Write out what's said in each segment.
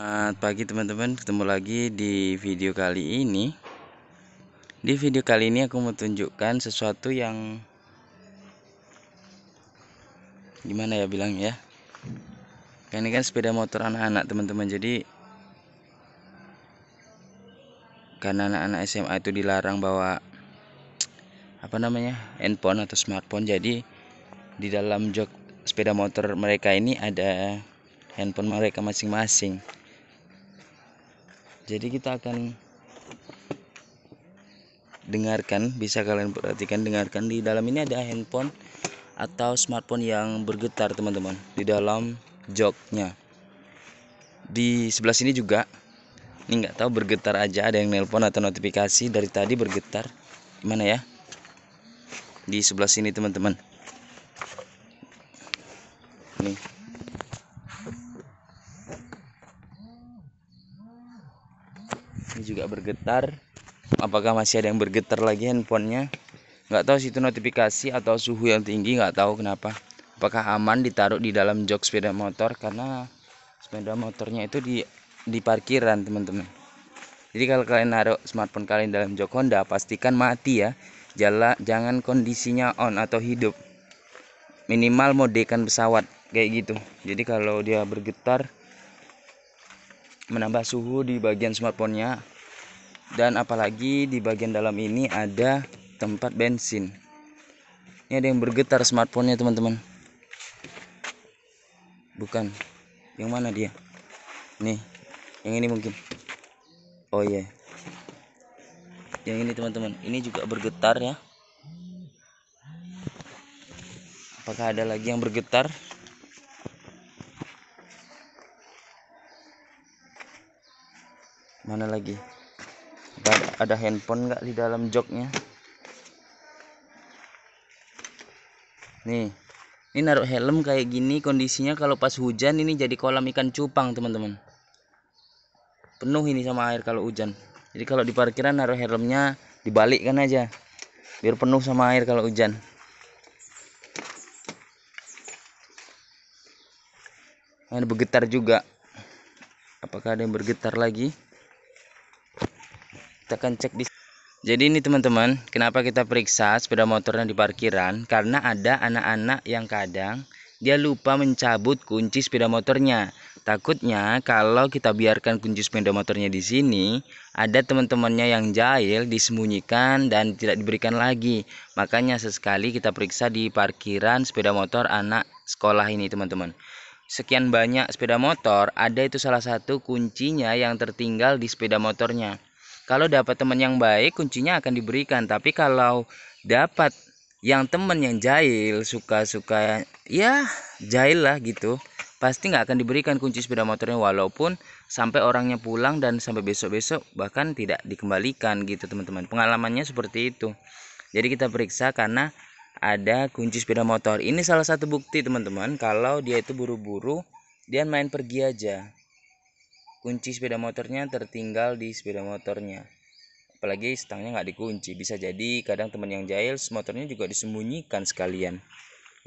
Selamat pagi teman-teman, ketemu lagi di video kali ini Di video kali ini aku mau tunjukkan sesuatu yang Gimana ya bilang ya ini kan sepeda motor anak-anak teman-teman Jadi Karena anak-anak SMA itu dilarang bawa Apa namanya handphone atau smartphone Jadi di dalam jok sepeda motor mereka ini ada handphone mereka masing-masing jadi kita akan dengarkan bisa kalian perhatikan dengarkan di dalam ini ada handphone atau smartphone yang bergetar teman-teman di dalam joknya di sebelah sini juga ini nggak tahu bergetar aja ada yang nelpon atau notifikasi dari tadi bergetar gimana ya di sebelah sini teman-teman nih ini juga bergetar apakah masih ada yang bergetar lagi handphonenya nggak tahu situ notifikasi atau suhu yang tinggi nggak tahu kenapa apakah aman ditaruh di dalam jok sepeda motor karena sepeda motornya itu di di parkiran teman-teman jadi kalau kalian naruh smartphone kalian dalam jok Honda pastikan mati ya jala, jangan kondisinya on atau hidup minimal modekan pesawat kayak gitu jadi kalau dia bergetar menambah suhu di bagian smartphone-nya dan apalagi di bagian dalam ini ada tempat bensin ini ada yang bergetar smartphone-nya teman-teman bukan yang mana dia nih yang ini mungkin oh iya yeah. yang ini teman-teman ini juga bergetar ya apakah ada lagi yang bergetar mana lagi ada, ada handphone nggak di dalam joknya nih ini naruh helm kayak gini kondisinya kalau pas hujan ini jadi kolam ikan cupang teman-teman penuh ini sama air kalau hujan jadi kalau di parkiran naruh helmnya dibalikkan aja biar penuh sama air kalau hujan ada bergetar juga apakah ada yang bergetar lagi kita akan cek di jadi ini teman-teman kenapa kita periksa sepeda motornya di parkiran karena ada anak-anak yang kadang dia lupa mencabut kunci sepeda motornya. Takutnya kalau kita biarkan kunci sepeda motornya di sini, ada teman-temannya yang jahil disembunyikan dan tidak diberikan lagi. Makanya sesekali kita periksa di parkiran sepeda motor anak sekolah ini, teman-teman. Sekian banyak sepeda motor, ada itu salah satu kuncinya yang tertinggal di sepeda motornya. Kalau dapat teman yang baik, kuncinya akan diberikan. Tapi kalau dapat yang teman yang jahil, suka-suka ya jahil lah gitu, pasti nggak akan diberikan kunci sepeda motornya walaupun sampai orangnya pulang dan sampai besok-besok bahkan tidak dikembalikan gitu teman-teman. Pengalamannya seperti itu. Jadi kita periksa karena ada kunci sepeda motor. Ini salah satu bukti teman-teman kalau dia itu buru-buru dia main pergi aja kunci sepeda motornya tertinggal di sepeda motornya apalagi stangnya nggak dikunci bisa jadi kadang teman yang jahil motornya juga disembunyikan sekalian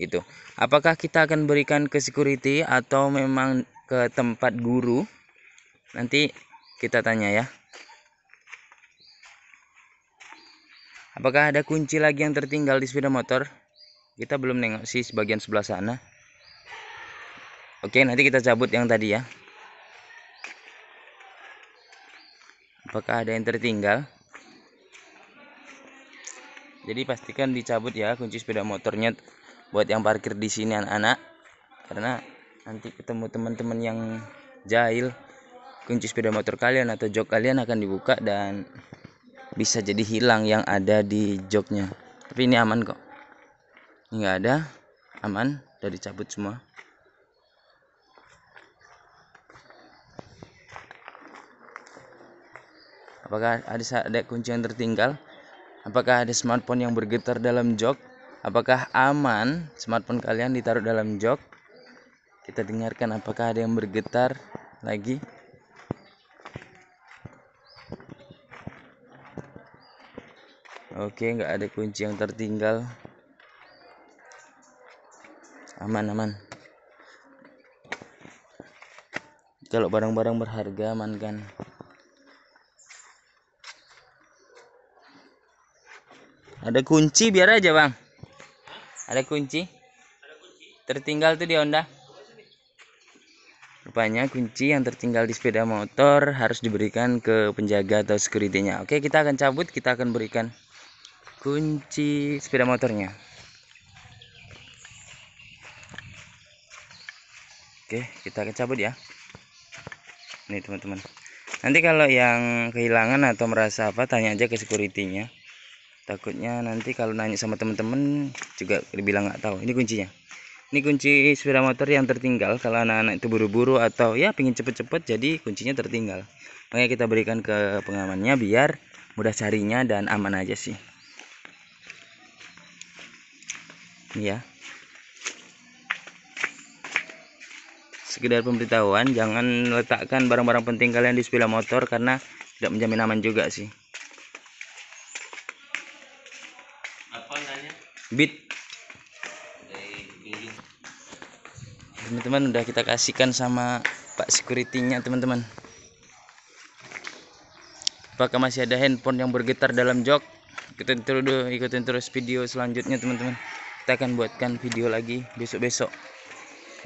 gitu apakah kita akan berikan ke security atau memang ke tempat guru nanti kita tanya ya apakah ada kunci lagi yang tertinggal di sepeda motor kita belum nengok sih sebagian sebelah sana oke nanti kita cabut yang tadi ya apakah ada yang tertinggal jadi pastikan dicabut ya kunci sepeda motornya buat yang parkir di sini anak-anak karena nanti ketemu teman-teman yang jahil kunci sepeda motor kalian atau jok kalian akan dibuka dan bisa jadi hilang yang ada di joknya tapi ini aman kok ini nggak ada aman dari cabut semua Apakah ada kunci yang tertinggal? Apakah ada smartphone yang bergetar dalam jok? Apakah aman smartphone kalian ditaruh dalam jok? Kita dengarkan apakah ada yang bergetar lagi? Oke, nggak ada kunci yang tertinggal. Aman, aman. Kalau barang-barang berharga aman kan? Ada kunci biar aja bang. Ada kunci. Tertinggal tuh di Honda. Rupanya kunci yang tertinggal di sepeda motor harus diberikan ke penjaga atau securitynya. Oke kita akan cabut, kita akan berikan kunci sepeda motornya. Oke kita akan cabut ya. Nih teman-teman. Nanti kalau yang kehilangan atau merasa apa tanya aja ke securitynya. nya takutnya nanti kalau nanya sama teman-teman juga dibilang nggak tahu ini kuncinya ini kunci sepeda motor yang tertinggal kalau anak-anak itu buru-buru atau ya pingin cepet-cepet jadi kuncinya tertinggal makanya kita berikan ke pengamannya biar mudah carinya dan aman aja sih ini ya sekedar pemberitahuan jangan letakkan barang-barang penting kalian di sepeda motor karena tidak menjamin aman juga sih bit teman-teman udah kita kasihkan sama pak securitynya teman-teman apakah masih ada handphone yang bergetar dalam jok Kita terus ikutin terus video selanjutnya teman-teman kita akan buatkan video lagi besok-besok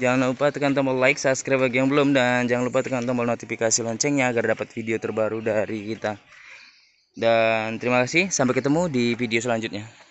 jangan lupa tekan tombol like subscribe bagi yang belum dan jangan lupa tekan tombol notifikasi loncengnya agar dapat video terbaru dari kita dan terima kasih sampai ketemu di video selanjutnya